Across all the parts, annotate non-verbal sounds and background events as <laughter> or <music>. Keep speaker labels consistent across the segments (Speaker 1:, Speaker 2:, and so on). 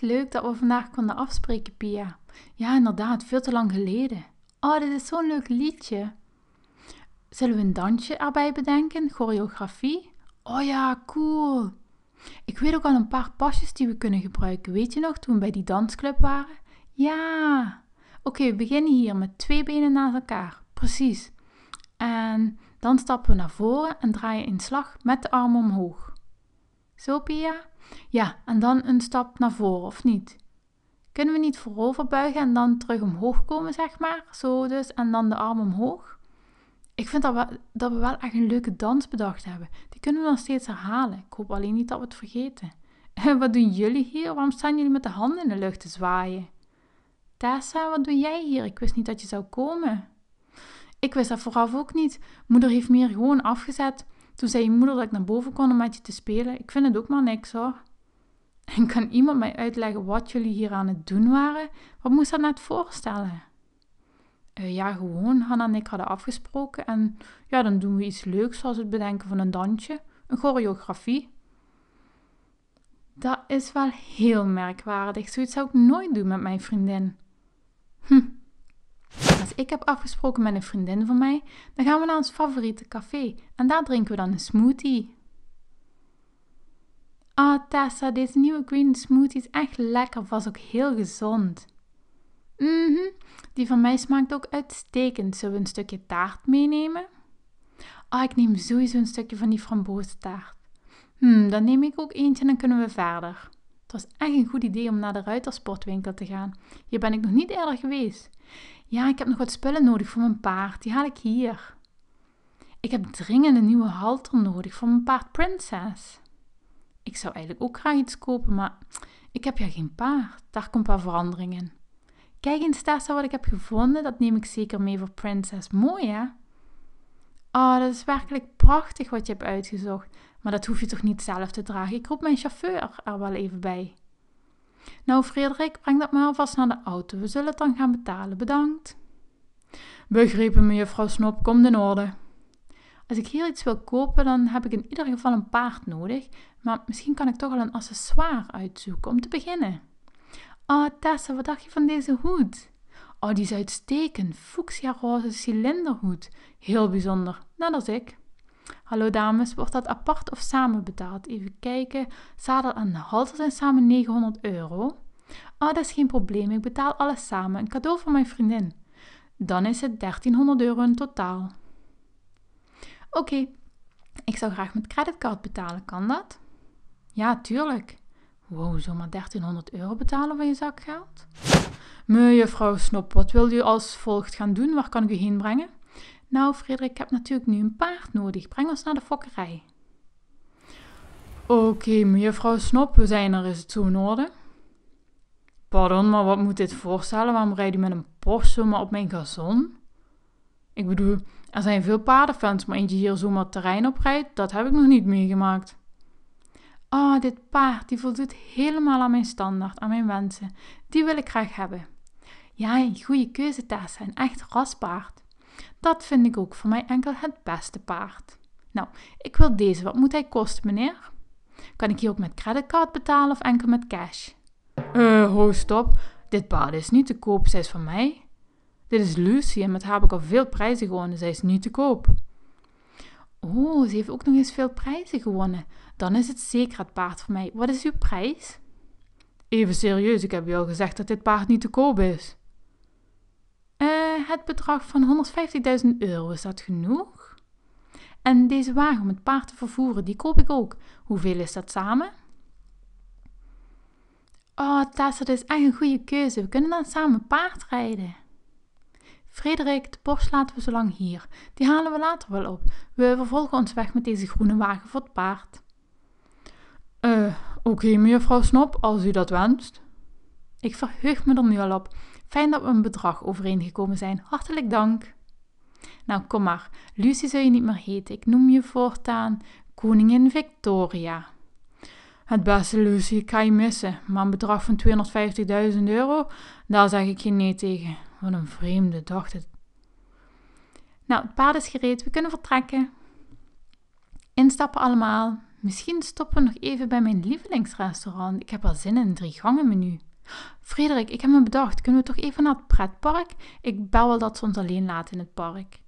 Speaker 1: leuk dat we vandaag konden afspreken, Pia. Ja, inderdaad, veel te lang geleden. Oh, dit is zo'n leuk liedje. Zullen we een dansje erbij bedenken? Choreografie? Oh ja, cool. Ik weet ook al een paar pasjes die we kunnen gebruiken. Weet je nog toen we bij die dansclub waren? Ja. Oké, we beginnen hier met twee benen naast elkaar. Precies. En dan stappen we naar voren en draaien in slag met de armen omhoog. Zo, Pia. Ja, en dan een stap naar voren, of niet? Kunnen we niet voorover buigen en dan terug omhoog komen, zeg maar? Zo dus, en dan de arm omhoog? Ik vind dat we, dat we wel echt een leuke dans bedacht hebben. Die kunnen we dan steeds herhalen. Ik hoop alleen niet dat we het vergeten. En <laughs> wat doen jullie hier? Waarom staan jullie met de handen in de lucht te zwaaien? Tessa, wat doe jij hier? Ik wist niet dat je zou komen. Ik wist dat vooraf ook niet. Moeder heeft me hier gewoon afgezet toen zei je moeder dat ik naar boven kon om met je te spelen. Ik vind het ook maar niks hoor. En kan iemand mij uitleggen wat jullie hier aan het doen waren? Wat moest dat net voorstellen? Eh, ja, gewoon. Hanna en ik hadden afgesproken. En ja, dan doen we iets leuks, zoals het bedenken van een dansje, een choreografie. Dat is wel heel merkwaardig. Zoiets zou ik nooit doen met mijn vriendin. Hm, als ik heb afgesproken met een vriendin van mij, dan gaan we naar ons favoriete café en daar drinken we dan een smoothie. Ah Tessa, deze nieuwe green smoothie is echt lekker, was ook heel gezond. Mhm, die van mij smaakt ook uitstekend. Zullen we een stukje taart meenemen? Ah, ik neem sowieso een stukje van die framboostart. Hmm, dan neem ik ook eentje en dan kunnen we verder. Het was echt een goed idee om naar de ruitersportwinkel te gaan. Hier ben ik nog niet eerder geweest. Ja, ik heb nog wat spullen nodig voor mijn paard. Die haal ik hier. Ik heb dringend een nieuwe halter nodig voor mijn paard Princess. Ik zou eigenlijk ook graag iets kopen, maar ik heb ja geen paard. Daar komt wel verandering in. Kijk eens, Tessa, wat ik heb gevonden. Dat neem ik zeker mee voor Princess. Mooi, hè? Oh, dat is werkelijk prachtig wat je hebt uitgezocht. Maar dat hoef je toch niet zelf te dragen? Ik roep mijn chauffeur er wel even bij. Nou, Frederik, breng dat maar alvast naar de auto. We zullen het dan gaan betalen. Bedankt. Begrepen, mevrouw Snop, komt in orde. Als ik hier iets wil kopen, dan heb ik in ieder geval een paard nodig. Maar misschien kan ik toch al een accessoire uitzoeken om te beginnen. Oh, Tessa, wat dacht je van deze hoed? Oh, die is uitstekend. Fuchsia roze cilinderhoed. Heel bijzonder. Net nou, als ik. Hallo dames, wordt dat apart of samen betaald? Even kijken. Zadel en halter zijn samen 900 euro. Oh, dat is geen probleem. Ik betaal alles samen. Een cadeau van mijn vriendin. Dan is het 1300 euro in totaal. Oké, ik zou graag met creditcard betalen. Kan dat? Ja, tuurlijk. Wow, zomaar 1300 euro betalen van je zakgeld? Mevrouw Snop, wat wil u als volgt gaan doen? Waar kan ik u heen brengen? Nou, Frederik, ik heb natuurlijk nu een paard nodig. Breng ons naar de fokkerij. Oké, okay, mevrouw Snop, we zijn er. Is het zo in orde? Pardon, maar wat moet dit voorstellen? Waarom rijdt u met een Porsche zomaar op mijn gazon? Ik bedoel, er zijn veel paardenfans, maar eentje hier zomaar terrein op rijdt, dat heb ik nog niet meegemaakt. Ah, oh, dit paard, die voldoet helemaal aan mijn standaard, aan mijn wensen. Die wil ik graag hebben. Ja, goede keuze, Tessa, een echt raspaard. Dat vind ik ook voor mij enkel het beste paard. Nou, ik wil deze. Wat moet hij kosten, meneer? Kan ik hier ook met creditcard betalen of enkel met cash? Eh, ho, stop. Dit paard is niet te koop, zij is van mij. Dit is Lucy en met haar heb ik al veel prijzen gewonnen. Zij is niet te koop. Oh, ze heeft ook nog eens veel prijzen gewonnen. Dan is het zeker het paard voor mij. Wat is uw prijs? Even serieus, ik heb je al gezegd dat dit paard niet te koop is het bedrag van 150.000 euro. Is dat genoeg? En deze wagen om het paard te vervoeren, die koop ik ook. Hoeveel is dat samen? Oh, Tessa, dat is echt een goede keuze. We kunnen dan samen paard rijden. Frederik, de Porsche laten we zo lang hier. Die halen we later wel op. We vervolgen ons weg met deze groene wagen voor het paard. Eh, oké, mevrouw Snop, als u dat wenst. Ik verheug me er nu al op. Fijn dat we een bedrag overeengekomen zijn. Hartelijk dank. Nou, kom maar. Lucy zou je niet meer heten. Ik noem je voortaan Koningin Victoria. Het beste, Lucy, ik ga je missen. Maar een bedrag van 250.000 euro, daar zeg ik je nee tegen. Wat een vreemde dacht Nou, het paard is gereed. We kunnen vertrekken. Instappen allemaal. Misschien stoppen we nog even bij mijn lievelingsrestaurant. Ik heb al zin in een drie gangen menu. Frederik, ik heb me bedacht, kunnen we toch even naar het pretpark? Ik bel wel dat ze ons alleen laten in het park.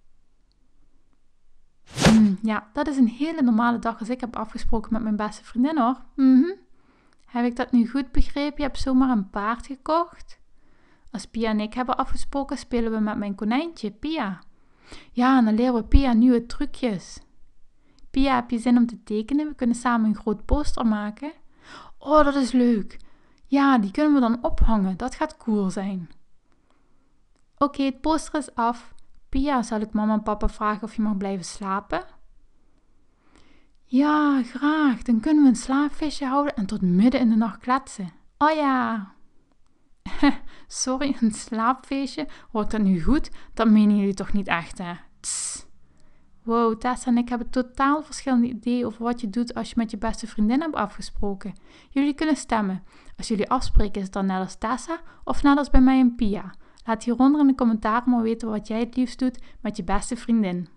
Speaker 1: Mm, ja, dat is een hele normale dag als ik heb afgesproken met mijn beste vriendin hoor. Mm Heb ik dat nu goed begrepen? Je hebt zomaar een paard gekocht? Als Pia en ik hebben afgesproken, spelen we met mijn konijntje, Pia. Ja, en dan leren we Pia nieuwe trucjes. Pia, heb je zin om te tekenen? We kunnen samen een groot poster maken. Oh, dat is leuk. Ja, die kunnen we dan ophangen. Dat gaat cool zijn. Oké, het poster is af. Pia, zal ik mama en papa vragen of je mag blijven slapen? Ja, graag. Dan kunnen we een slaapfeestje houden en tot midden in de nacht kletsen. Oh ja. <laughs> Sorry, een slaapfeestje? Hoort dat nu goed? Dat menen jullie toch niet echt, hè? Wow, Tessa en ik hebben totaal verschillende ideeën over wat je doet als je met je beste vriendin hebt afgesproken. Jullie kunnen stemmen. Als jullie afspreken, is het dan net als Tessa of net als bij mij en Pia? Laat hieronder in de commentaar maar weten wat jij het liefst doet met je beste vriendin.